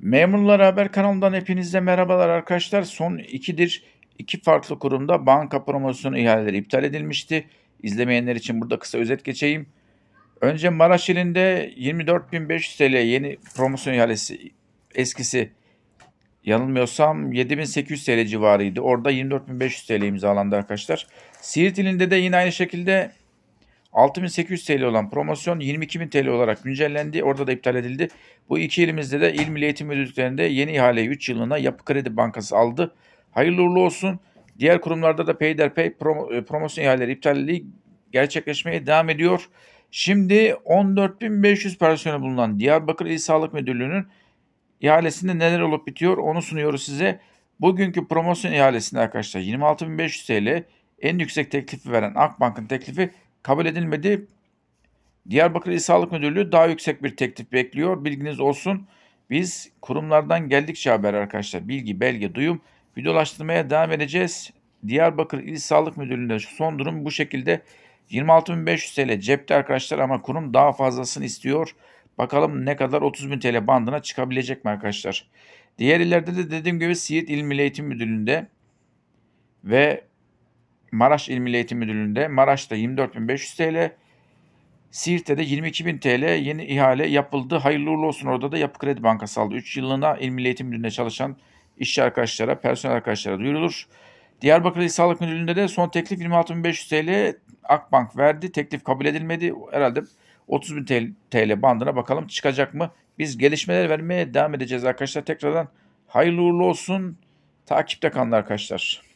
Memurlar Haber kanalından hepinize merhabalar arkadaşlar. Son ikidir iki farklı kurumda banka promosyonu ihaleleri iptal edilmişti. İzlemeyenler için burada kısa özet geçeyim. Önce Maraş ilinde 24.500 TL yeni promosyon ihalesi eskisi yanılmıyorsam 7800 TL civarıydı. Orada 24.500 TL imzalandı arkadaşlar. Siirt ilinde de yine aynı şekilde 6800 TL olan promosyon 22000 TL olarak güncellendi. Orada da iptal edildi. Bu iki ilimizde de İl Milli Eğitim Müdürlüklerinde yeni ihaleyi 3 yılına Yapı Kredi Bankası aldı. Hayırlı uğurlu olsun. Diğer kurumlarda da peyderpey prom e, promosyon ihaleleri iptalliği gerçekleşmeye devam ediyor. Şimdi 14.500 personel bulunan Diyarbakır İl Sağlık Müdürlüğü'nün ihalesinde neler olup bitiyor onu sunuyoruz size. Bugünkü promosyon ihalesinde arkadaşlar 26.500 TL en yüksek teklifi veren Akbank'ın teklifi kabul edilmedi. Diyarbakır İl Sağlık Müdürlüğü daha yüksek bir teklif bekliyor. Bilginiz olsun. Biz kurumlardan geldikçe haber arkadaşlar. Bilgi, belge, duyum videolaştırmaya devam edeceğiz. Diyarbakır İl Sağlık Müdürlüğü'nde son durum bu şekilde. 26.500 TL cepte arkadaşlar ama kurum daha fazlasını istiyor. Bakalım ne kadar 30.000 TL bandına çıkabilecek mi arkadaşlar? Diğer illerde de dediğim gibi Siirt İl Milli Eğitim Müdürlüğü'nde ve Maraş İl Milli Eğitim Müdürlüğü'nde Maraş'ta 24.500 TL, Siirt'te 22.000 TL yeni ihale yapıldı. Hayırlı uğurlu olsun orada da Yapı Kredi Bankası aldı. 3 yıllığına İl Milli Eğitim Müdürlüğü'nde çalışan işçi arkadaşlara, personel arkadaşlara duyurulur. Diyarbakır İl Sağlık Müdürlüğü'nde de son teklif 26.500 TL Akbank verdi. Teklif kabul edilmedi. Herhalde 30.000 TL bandına bakalım çıkacak mı? Biz gelişmeler vermeye devam edeceğiz arkadaşlar. Tekrardan hayırlı uğurlu olsun. Takipte kalın arkadaşlar.